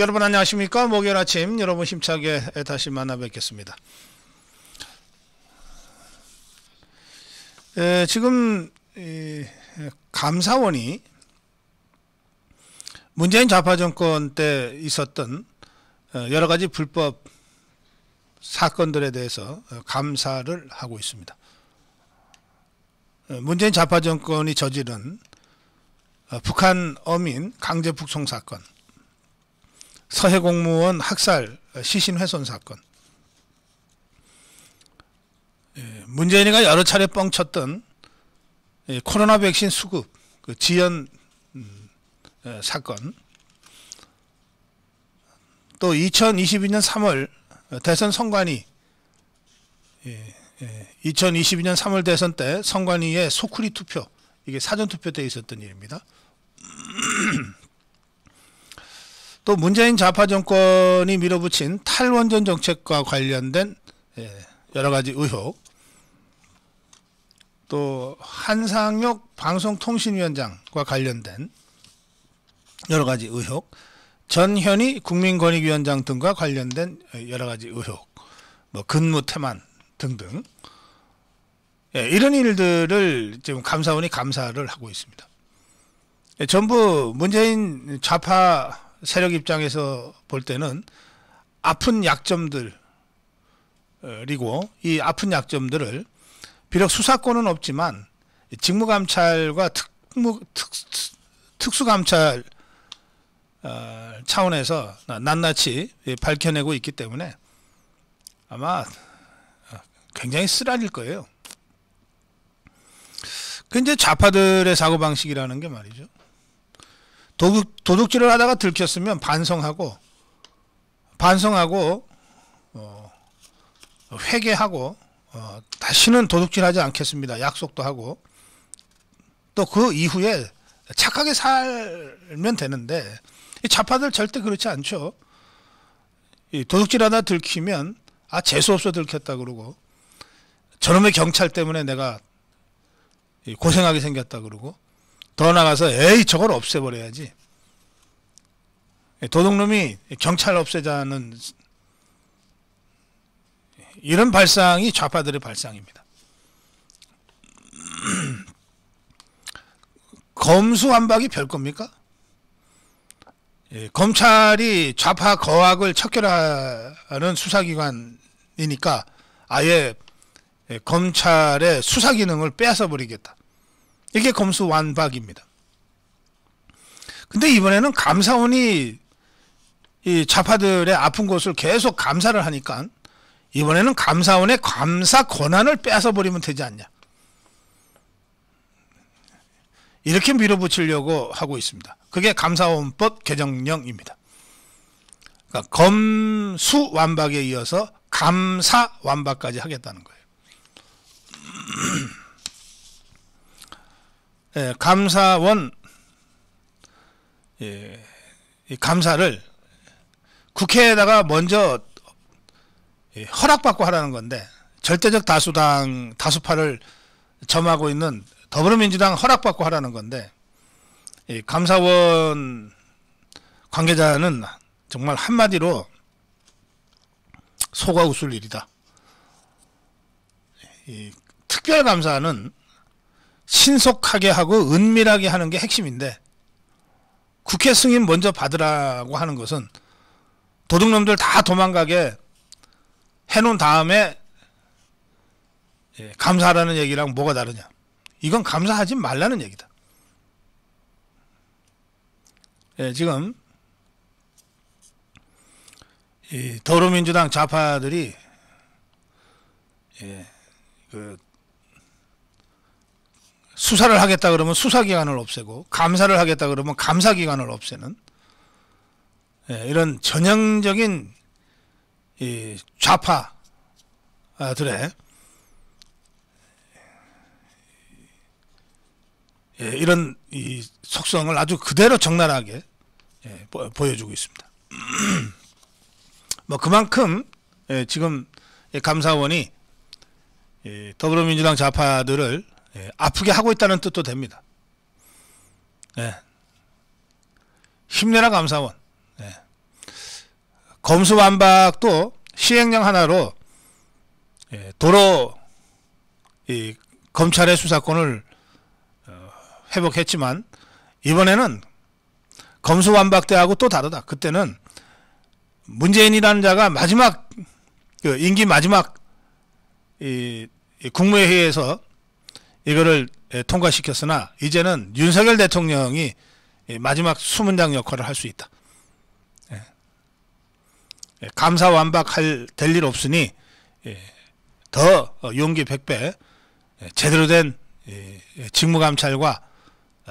여러분 안녕하십니까? 목요일 아침 여러분 힘차게 다시 만나 뵙겠습니다. 에, 지금 감사원이 문재인 좌파 정권 때 있었던 어, 여러 가지 불법 사건들에 대해서 어, 감사를 하고 있습니다. 어, 문재인 좌파 정권이 저지른 북한 어민 강제 북송 사건 서해 공무원 학살 어, 시신 훼손 사건 예, 문재인이가 여러 차례 뻥쳤던 예, 코로나 백신 수급 그 지연 음, 예, 사건 또 2022년 3월 어, 대선 선관위 2022년 3월 대선 때 선관위의 소쿠리 투표 이게 사전 투표 때 있었던 일입니다. 또 문재인 좌파 정권이 밀어붙인 탈원전 정책과 관련된 예, 여러 가지 의혹, 또 한상혁 방송통신위원장과 관련된 여러 가지 의혹, 전현희 국민권익위원장 등과 관련된 여러 가지 의혹, 뭐 근무 태만 등등 예, 이런 일들을 지금 감사원이 감사를 하고 있습니다. 예, 전부 문재인 좌파 세력 입장에서 볼 때는 아픈 약점들이고 이 아픈 약점들을 비록 수사권은 없지만 직무감찰과 특무, 특, 특수감찰 어, 차원에서 낱낱이 밝혀내고 있기 때문에 아마 어, 굉장히 쓰라릴 거예요. 그이 좌파들의 사고방식이라는 게 말이죠. 도둑, 도둑질을 하다가 들켰으면 반성하고 반성하고 어, 회개하고 어, 다시는 도둑질하지 않겠습니다. 약속도 하고 또 그 이후에 착하게 살면 되는데 이자파들 절대 그렇지 않죠. 이 도둑질하다 들키면 아 재수 없어 들켰다 그러고 저놈의 경찰 때문에 내가 고생하게 생겼다 그러고 더 나가서 에이 저걸 없애버려야지 예, 도둑놈이 경찰 없애자는 이런 발상이 좌파들의 발상입니다. 검수한박이 별 겁니까? 예, 검찰이 좌파 거학을 척결하는 수사기관이니까 아예 검찰의 수사 기능을 빼앗아 버리겠다. 이게 검수완박입니다. 근데 이번에는 감사원이 이 좌파들의 아픈 곳을 계속 감사를 하니까 이번에는 감사원의 감사 권한을 뺏어버리면 되지 않냐. 이렇게 밀어붙이려고 하고 있습니다. 그게 감사원법 개정령입니다. 그러니까 검수 완박에 이어서 감사 완박까지 하겠다는 거예요. 예, 감사원 예, 감사를 국회에다가 먼저 허락받고 하라는 건데 절대적 다수당 다수파를 점하고 있는 더불어민주당 허락받고 하라는 건데 감사원 관계자는 정말 한마디로 소가 웃을 일이다. 특별감사는 신속하게 하고 은밀하게 하는 게 핵심인데 국회 승인 먼저 받으라고 하는 것은 도둑놈들 다 도망가게 해놓은 다음에 예, 감사하라는 얘기랑 뭐가 다르냐. 이건 감사하지 말라는 얘기다. 예, 지금 이더불민주당 좌파들이 예, 그 수사를 하겠다 그러면 수사 기관을 없애고 감사를 하겠다 그러면 감사 기관을 없애는 예, 이런 전형적인 좌파들의 예, 이런 속성을 아주 그대로 적나라하게 예, 보여주고 있습니다. 뭐 그만큼 지금 감사원이 더불어민주당 좌파들을 아프게 하고 있다는 뜻도 됩니다. 힘내라 감사원. 검수완박도 시행령 하나로 예, 도로 검찰의 수사권을 어, 회복했지만 이번에는 검수완박 때하고 또 다르다. 그때는 문재인이라는 자가 마지막 그 임기 마지막 국무회의에서 이거를 예, 통과시켰으나 이제는 윤석열 대통령이 예, 마지막 수문장 역할을 할 수 있다. 예, 감사 완박할 될 일 없으니 예, 더 어, 용기 백배 예, 제대로 된 직무감찰과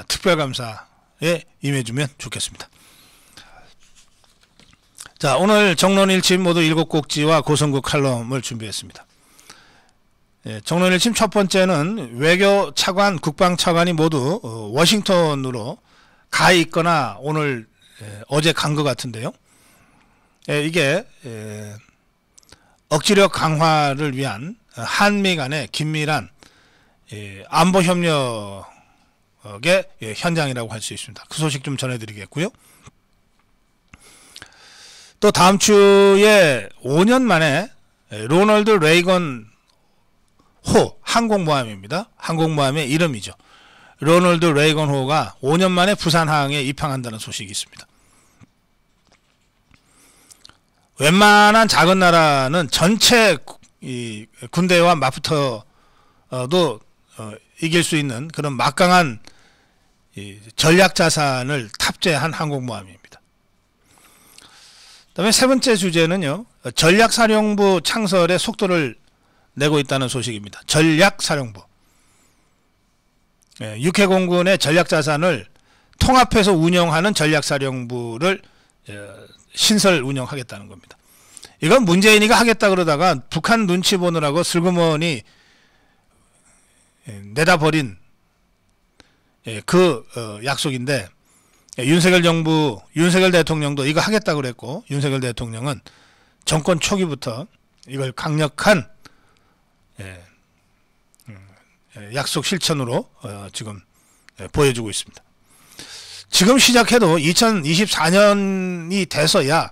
특별감사에 임해주면 좋겠습니다. 자 오늘 정론일침 모두 일곱 곡지와 고성구 칼럼을 준비했습니다. 정론일침 첫 번째는 외교 차관, 국방 차관이 모두 어, 워싱턴으로 가 있거나 오늘 어제 간 것 같은데요. 예, 이게 예, 억지력 강화를 위한 어, 한미 간의 긴밀한 예, 안보 협력의 예, 현장이라고 할 수 있습니다. 그 소식 좀 전해드리겠고요. 또 다음 주에 5년 만에 예, 로널드 레이건 호 항공모함입니다. 항공모함의 이름이죠. 로널드 레이건 호가 5년 만에 부산항에 입항한다는 소식이 있습니다. 웬만한 작은 나라는 전체 이 군대와 맞붙어도 어, 이길 수 있는 그런 막강한 전략 자산을 탑재한 항공모함입니다. 다음에 세 번째 주제는요. 전략사령부 창설의 속도를 내고 있다는 소식입니다. 전략사령부. 예, 육해공군의 전략자산을 통합해서 운영하는 전략사령부를 예, 신설 운영하겠다는 겁니다. 이건 문재인이가 하겠다 그러다가 북한 눈치 보느라고 슬그머니 예, 내다버린 예, 그 어, 약속인데 예, 윤석열 정부, 윤석열 대통령도 이거 하겠다 그랬고 윤석열 대통령은 정권 초기부터 이걸 강력한 음, 약속 실천으로 어, 지금 보여주고 있습니다. 지금 시작해도 2024년이 돼서야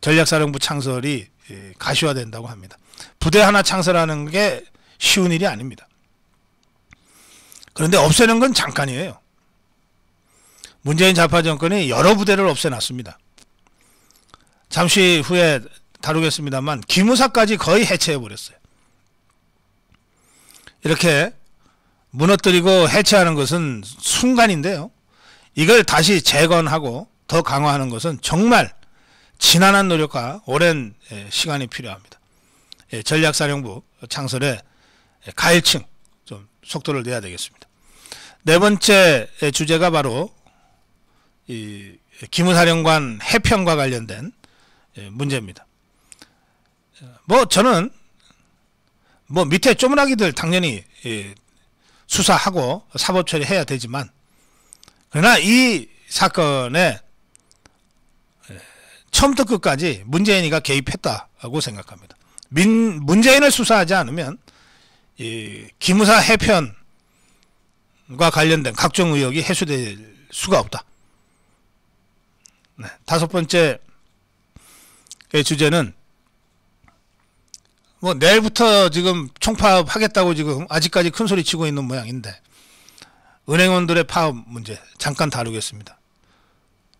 전략사령부 창설이 예, 가시화된다고 합니다. 부대 하나 창설하는 게 쉬운 일이 아닙니다. 그런데 없애는 건 잠깐이에요. 문재인 좌파 정권이 여러 부대를 없애놨습니다. 잠시 후에 다루겠습니다만 기무사까지 거의 해체해버렸어요. 이렇게 무너뜨리고 해체하는 것은 순간인데요. 이걸 다시 재건하고 더 강화하는 것은 정말 지난한 노력과 오랜 예, 시간이 필요합니다. 예, 전략사령부 창설에 예, 가일층 좀 속도를 내야 되겠습니다. 네 번째 주제가 바로 이 기무사령관 해평과 관련된 문제입니다. 뭐 저는 뭐 밑에 쪼문하기들 당연히 수사하고 사법 처리해야 되지만 그러나 이 사건에 예, 처음부터 끝까지 문재인이가 개입했다고 생각합니다. 민, 문재인을 수사하지 않으면 이 기무사 해편과 관련된 각종 의혹이 해소될 수가 없다. 네, 다섯 번째 주제는 뭐 내일부터 지금 총파업하겠다고 지금 아직까지 큰 소리 치고 있는 모양인데 은행원들의 파업 문제 잠깐 다루겠습니다.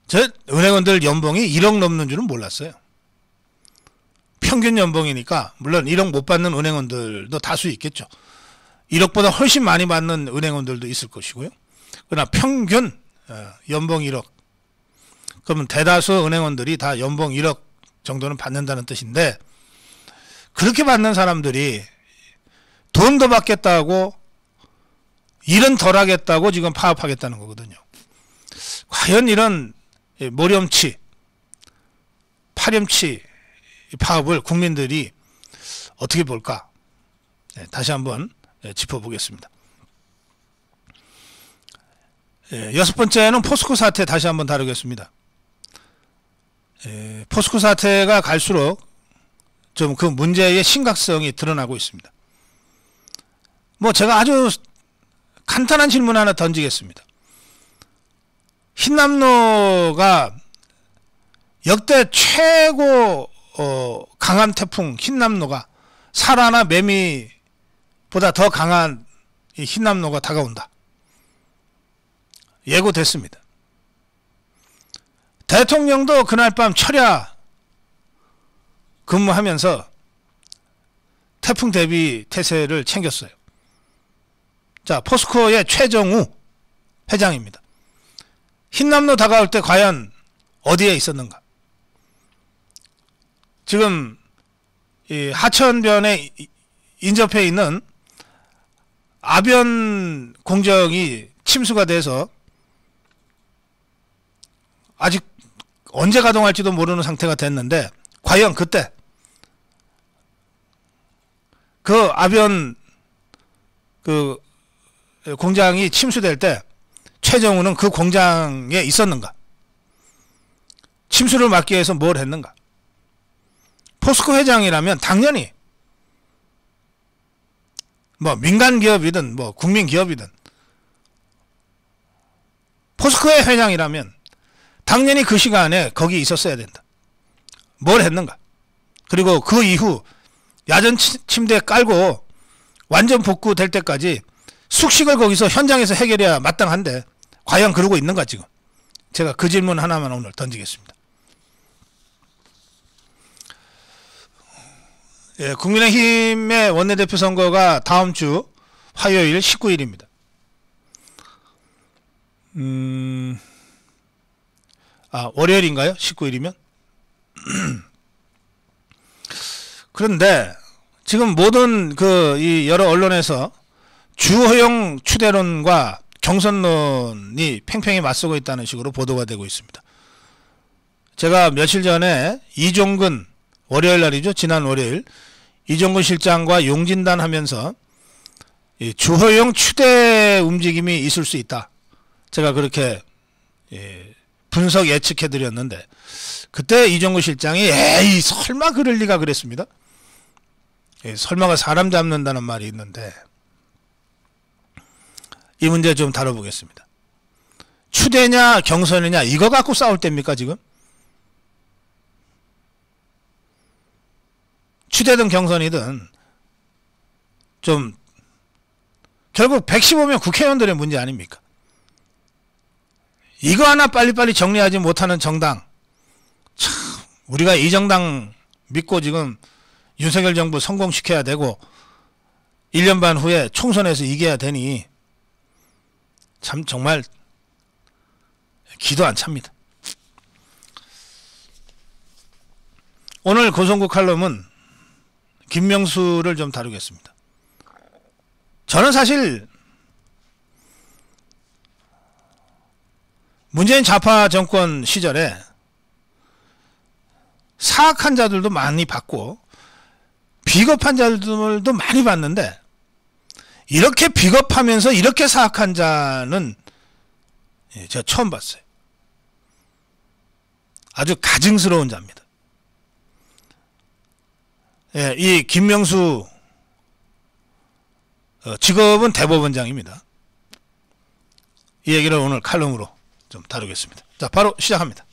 저 은행원들 연봉이 1억 넘는 줄은 몰랐어요. 평균 연봉이니까 물론 1억 못 받는 은행원들도 다수 있겠죠. 1억보다 훨씬 많이 받는 은행원들도 있을 것이고요. 그러나 평균 어, 연봉 1억 그러면 대다수 은행원들이 다 연봉 1억 정도는 받는다는 뜻인데 그렇게 받는 사람들이 돈 더 받겠다고 일은 덜 하겠다고 지금 파업하겠다는 거거든요. 과연 이런 예, 모렴치, 파렴치 파업을 국민들이 어떻게 볼까? 예, 다시 한번 예, 짚어보겠습니다. 여섯 번째는 포스코 사태 다시 한번 다루겠습니다. 포스코 사태가 갈수록 좀 그 문제의 심각성이 드러나고 있습니다. 뭐 제가 아주 간단한 질문 하나 던지겠습니다. 흰남노가 역대 최고 어, 강한 태풍 흰남노가 사라나 매미보다 더 강한 이 흰남노가 다가온다. 예고됐습니다. 대통령도 그날 밤 철야 근무하면서 태풍 대비 태세를 챙겼어요. 자, 포스코의 최정우 회장입니다. 흰남로 다가올 때 과연 어디에 있었는가? 지금 하천변에 인접해 있는 아변 공정이 침수가 돼서 아직 언제 가동할지도 모르는 상태가 됐는데 과연 그때 그 아변 그 공장이 침수될 때 최정우는 그 공장에 있었는가? 침수를 막기 위해서 뭘 했는가? 포스코 회장이라면 당연히 뭐 민간 기업이든 뭐 국민 기업이든 포스코의 회장이라면 당연히 그 시간에 거기 있었어야 된다. 뭘 했는가? 그리고 그 이후 야전 침대 깔고 완전 복구될 때까지 숙식을 거기서 현장에서 해결해야 마땅한데 과연 그러고 있는가 지금 제가 그 질문 하나만 오늘 던지겠습니다. 예, 국민의힘의 원내대표 선거가 다음 주 화요일 19일입니다. 음, 아, 월요일인가요? 19일이면? 그런데 지금 모든 그이 여러 언론에서 주호영 추대론과 경선론이 팽팽히 맞서고 있다는 식으로 보도가 되고 있습니다. 제가 며칠 전에 이종근 월요일 날이죠. 지난 월요일 이종근 실장과 용진단 하면서 주호영 추대 움직임이 있을 수 있다. 제가 그렇게 예, 분석 예측해 드렸는데 그때 이종근 실장이 에이 설마 그럴 리가 그랬습니다. 예, 설마가 사람 잡는다는 말이 있는데 이 문제 좀 다뤄보겠습니다. 추대냐 경선이냐 이거 갖고 싸울 때입니까 지금? 추대든 경선이든 좀 결국 115명 국회의원들의 문제 아닙니까? 이거 하나 빨리빨리 정리하지 못하는 정당 참 우리가 이 정당 믿고 지금 윤석열 정부 성공시켜야 되고 1년 반 후에 총선에서 이겨야 되니 참 정말 기도 안 찹니다. 오늘 고성구 칼럼은 김명수를 좀 다루겠습니다. 저는 사실 문재인 좌파 정권 시절에 사악한 자들도 많이 봤고 비겁한 자들도 많이 봤는데 이렇게 비겁하면서 이렇게 사악한 자는 예, 제가 처음 봤어요. 아주 가증스러운 자입니다. 예, 이 김명수 어, 직업은 대법원장입니다. 이 얘기를 오늘 칼럼으로 좀 다루겠습니다. 자, 바로 시작합니다.